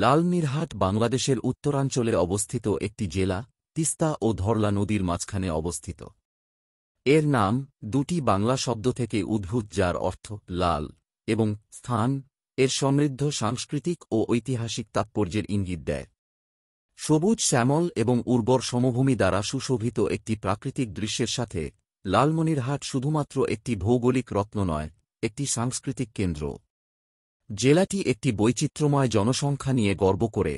লালমিরহাট বাংলাদেশের উত্তরাঞ্চলে অবস্থিত একটি জেলা তিস্তা ও ধরলা নদীর মাঝখানে অবস্থিত এর নাম দুটি বাংলা শব্দ থেকে উদ্ভূত যার অর্থ লাল এবং স্থান এর সমৃদ্ধ সাংস্কৃতিক ও ঐতিহাসিক তাৎপর্যের ইঙ্গিত দেয় সবুজ শ্যামল এবং উর্বর সমভূমি দ্বারা সুশোভিত একটি প্রাকৃতিক দৃশ্যের সাথে লালমনিরহাট শুধুমাত্র একটি ভৌগোলিক রত্ন নয় একটি সাংস্কৃতিক কেন্দ্র জেলাটি একটি বৈচিত্র্যময় জনসংখ্যা নিয়ে গর্ব করে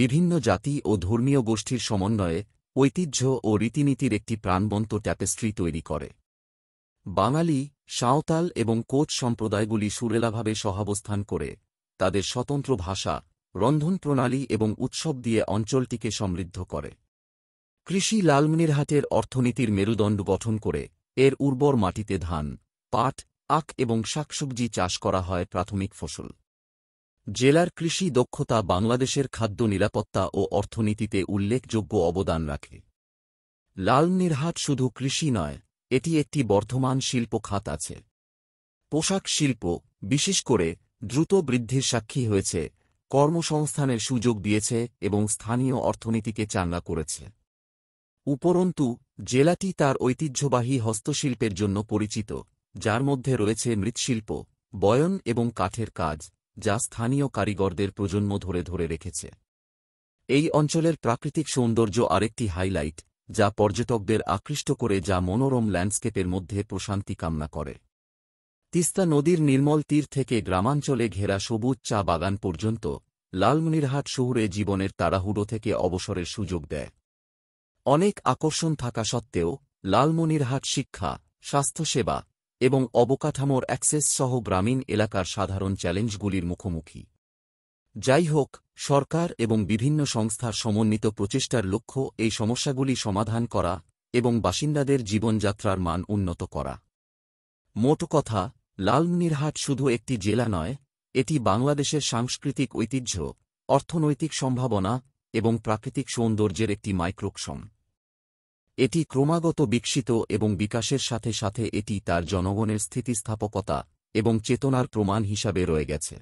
বিভিন্ন জাতি ও ধর্মীয় গোষ্ঠীর সমন্বয়ে ঐতিহ্য ও রীতিনীতির একটি প্রাণবন্ত ট্যাপেস্ট্রি তৈরি করে বাঙালি সাঁওতাল এবং কোচ সম্প্রদায়গুলি সুরেলাভাবে সহাবস্থান করে তাদের স্বতন্ত্র ভাষা রন্ধন প্রণালী এবং উৎসব দিয়ে অঞ্চলটিকে সমৃদ্ধ করে কৃষি লালমিনিরহাটের অর্থনীতির মেরুদণ্ড গঠন করে এর উর্বর মাটিতে ধান পাট আখ এবং শাকসবজি চাষ করা হয় প্রাথমিক ফসল জেলার কৃষি দক্ষতা বাংলাদেশের খাদ্য নিরাপত্তা ও অর্থনীতিতে উল্লেখযোগ্য অবদান রাখে লালনিরহাট শুধু কৃষি নয় এটি একটি বর্ধমান শিল্প খাত আছে পোশাক শিল্প বিশেষ করে দ্রুত বৃদ্ধির সাক্ষী হয়েছে কর্মসংস্থানের সুযোগ দিয়েছে এবং স্থানীয় অর্থনীতিকে চাঙ্গা করেছে উপরন্তু জেলাটি তার ঐতিহ্যবাহী হস্তশিল্পের জন্য পরিচিত যার মধ্যে রয়েছে মৃৎশিল্প বয়ন এবং কাঠের কাজ যা স্থানীয় কারিগরদের প্রজন্ম ধরে ধরে রেখেছে এই অঞ্চলের প্রাকৃতিক সৌন্দর্য আরেকটি হাইলাইট যা পর্যটকদের আকৃষ্ট করে যা মনোরম ল্যান্ডস্কেপের মধ্যে প্রশান্তি কামনা করে তিস্তা নদীর নির্মল তীর থেকে গ্রামাঞ্চলে ঘেরা সবুজ চা বাগান পর্যন্ত লালমনিরহাট শহরে জীবনের তাড়াহুড়ো থেকে অবসরের সুযোগ দেয় অনেক আকর্ষণ থাকা সত্ত্বেও লালমনিরহাট শিক্ষা স্বাস্থ্যসেবা এবং অবকাঠামোর অ্যাক্সেস সহ গ্রামীণ এলাকার সাধারণ চ্যালেঞ্জগুলির মুখোমুখি যাই হোক সরকার এবং বিভিন্ন সংস্থার সমন্বিত প্রচেষ্টার লক্ষ্য এই সমস্যাগুলি সমাধান করা এবং বাসিন্দাদের জীবনযাত্রার মান উন্নত করা মোট কথা লালমনিরহাট শুধু একটি জেলা নয় এটি বাংলাদেশের সাংস্কৃতিক ঐতিহ্য অর্থনৈতিক সম্ভাবনা এবং প্রাকৃতিক সৌন্দর্যের একটি মাইক্রোক্সম এটি ক্রমাগত বিকশিত এবং বিকাশের সাথে সাথে এটি তার জনগণের স্থিতিস্থাপকতা এবং চেতনার প্রমাণ হিসাবে রয়ে গেছে